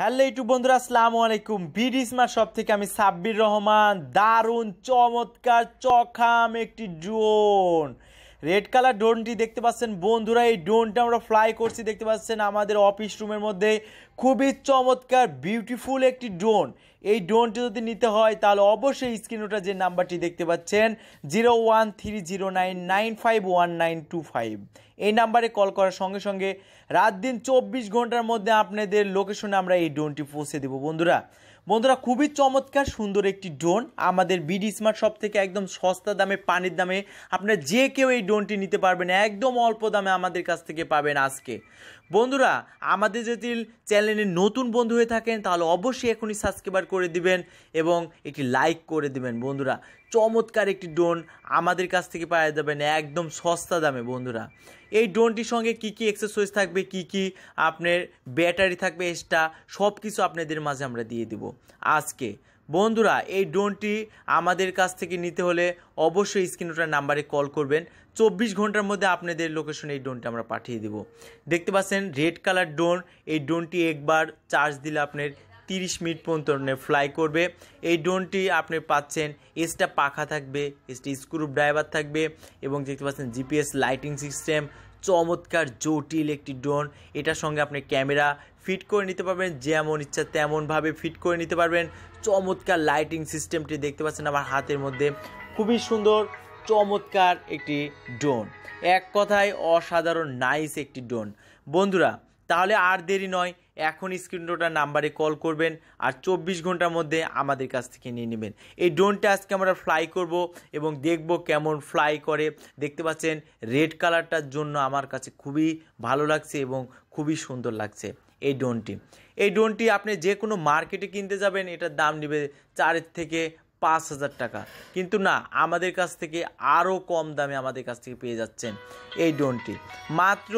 hello YouTube বন্ধুরা আসসালামু আলাইকুম বিডি স্মার্ট শপ থেকে আমি সাব্বির রহমান দারুণ চমৎকার চখাম একটি ড্রোন রেড কালার ড্রোনটি দেখতে পাচ্ছেন বন্ধুরা এই ড্রোনটা আমরা ফ্লাই করছি দেখতে পাচ্ছেন আমাদের অফিস রুমের মধ্যে খুবই চমৎকার বিউটিফুল একটি ড্রোন এই ড্রোনটি যদি নিতে হয় তাহলে অবশ্যই স্ক্রিন ওটা যে নাম্বারটি দেখতে পাচ্ছেন zero one three zero nine nine five one nine two five এই নাম্বারে কল করার সঙ্গে সঙ্গে রাত দিন চব্বিশ ঘন্টার মধ্যে আপনাদের লোকেশনে আমরা এই ড্রোনটি পৌঁছে দেব বন্ধুরা বন্ধুরা খুবই চমৎকার সুন্দর একটি ড্রোন আমাদের বিডি স্মার্ট শপ থেকে একদম সস্তা দামে পানির দামে আপনারা যে কেউ এই ড্রোনটি নিতে পারবেন একদম অল্প দামে আমাদের কাছ থেকে পাবেন আজকে বন্ধুরা আমাদের যদি চ্যানেলে নতুন বন্ধু হয়ে থাকেন তাহলে অবশ্যই এখনই সাবস্ক্রাইবার করে দিবেন এবং একটি লাইক করে দিবেন বন্ধুরা চমৎকার একটি ড্রোন আমাদের কাছ থেকে পাওয়া যাবেন একদম সস্তা দামে বন্ধুরা এই ড্রোনটির সঙ্গে কি কি এক্সারসাইজ থাকবে কি কি আপনার ব্যাটারি থাকবে এক্সট্রা সব কিছু আপনাদের মাঝে আমরা দিয়ে দিব আজকে বন্ধুরা এই ড্রোনটি আমাদের কাছ থেকে নিতে হলে অবশ্যই ওটার নাম্বারে কল করবেন চব্বিশ ঘন্টার মধ্যে আপনাদের লোকেশনে এই ড্রোনটা আমরা পাঠিয়ে দেব দেখতে পাচ্ছেন রেড কালার ড্রোন এই ড্রোনটি একবার চার্জ দিলে আপনার তিরিশ মিনিট পর্যন্ত ফ্লাই করবে এই ড্রোনটি আপনি পাচ্ছেন এসটা পাখা থাকবে এসটা স্ক্রু ড্রাইভার থাকবে এবং দেখতে পাচ্ছেন জিপিএস লাইটিং সিস্টেম চমৎকার জটিল একটি ড্রোন এটার সঙ্গে আপনি ক্যামেরা ফিট করে নিতে পারবেন যেমন ইচ্ছা তেমনভাবে ফিট করে নিতে পারবেন চমৎকার লাইটিং সিস্টেমটি দেখতে পাচ্ছেন আমার হাতের মধ্যে খুবই সুন্দর চমৎকার একটি ড্রোন এক কথায় অসাধারণ নাইস একটি ড্রোন বন্ধুরা তাহলে আর দেরি নয় এখন স্ক্রিনডোটার নাম্বারে কল করবেন আর চব্বিশ ঘন্টার মধ্যে আমাদের কাছ থেকে নিয়ে নেবেন এই ড্রোনটা আজকে আমরা ফ্লাই করব এবং দেখব কেমন ফ্লাই করে দেখতে পাচ্ছেন রেড কালারটার জন্য আমার কাছে খুবই ভালো লাগছে এবং খুবই সুন্দর লাগছে এই ড্রোনটি এই ড্রোনটি আপনি যে কোনো মার্কেটে কিনতে যাবেন এটার দাম নেবে চারের থেকে পাঁচ হাজার টাকা কিন্তু না আমাদের কাছ থেকে আরও কম দামে আমাদের কাছ থেকে পেয়ে যাচ্ছেন এই ড্রোনটি মাত্র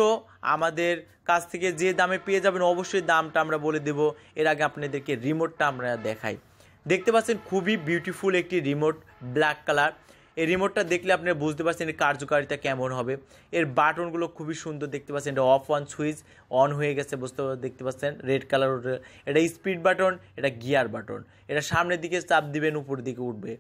আমাদের কাছ থেকে যে দামে পেয়ে যাবেন অবশ্যই দামটা আমরা বলে দেব এর আগে আপনাদেরকে রিমোটটা আমরা দেখাই দেখতে পাচ্ছেন খুবই বিউটিফুল একটি রিমোট ব্ল্যাক কালার এই রিমোটটা দেখলে আপনি বুঝতে পারছেন এর কার্যকারিতা কেমন হবে এর বাটনগুলো খুবই সুন্দর দেখতে পাচ্ছেন এটা অফ অন সুইচ অন হয়ে গেছে বুঝতে দেখতে পাচ্ছেন রেড কালার এটা স্পিড বাটন এটা গিয়ার বাটন এটা সামনের দিকে চাপ দিবেন উপর দিকে উঠবে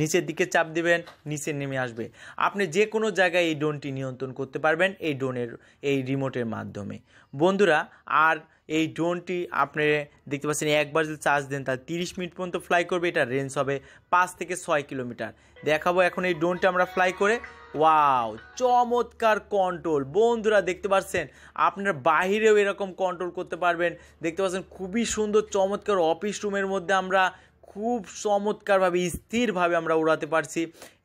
নিচের দিকে চাপ দিবেন নিচে নেমে আসবে আপনি যে কোনো জায়গায় এই ডোনটি নিয়ন্ত্রণ করতে পারবেন এই ডোনের এই রিমোটের মাধ্যমে বন্ধুরা আর এই ড্রোনটি আপনি দেখতে পাচ্ছেন একবার যদি চার্জ দেন তাহলে তিরিশ মিনিট পর্যন্ত ফ্লাই করবে এটা রেঞ্জ হবে পাঁচ থেকে ছয় কিলোমিটার দেখাবো এখন এই ড্রোনটা আমরা ফ্লাই করে ওয়াও চমৎকার কন্ট্রোল বন্ধুরা দেখতে পাচ্ছেন আপনার বাহিরেও এরকম কন্ট্রোল করতে পারবেন দেখতে পাচ্ছেন খুবই সুন্দর চমৎকার অফিস রুমের মধ্যে আমরা খুব চমৎকারভাবে স্থিরভাবে আমরা উড়াতে পারছি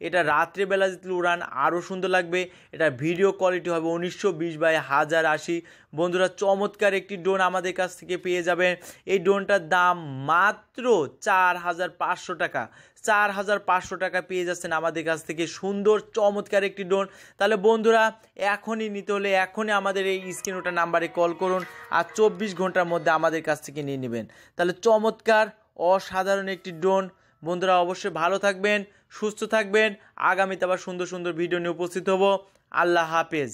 এটা রাত্রেবেলা যেতে উড়ান আরও সুন্দর লাগবে এটা ভিডিও কোয়ালিটি হবে উনিশশো বিশ বাই হাজার আশি বন্ধুরা চমৎকার একটি ড্রোন আমাদের কাছ থেকে পেয়ে যাবেন এই ড্রোনটার দাম মাত্র চার হাজার পাঁচশো টাকা চার হাজার পাঁচশো টাকা পেয়ে যাচ্ছেন আমাদের কাছ থেকে সুন্দর চমৎকার একটি ড্রোন তাহলে বন্ধুরা এখনই নিতে হলে এখনই আমাদের এই স্ক্রিন ওটা নাম্বারে কল করুন আর চব্বিশ ঘন্টার মধ্যে আমাদের কাছ থেকে নিয়ে নেবেন তাহলে চমৎকার অসাধারণ একটি ড্রোন বন্ধুরা অবশ্যই ভালো থাকবেন সুস্থ থাকবেন আগামীতে আবার সুন্দর সুন্দর ভিডিও নিয়ে উপস্থিত হব আল্লাহ হাফেজ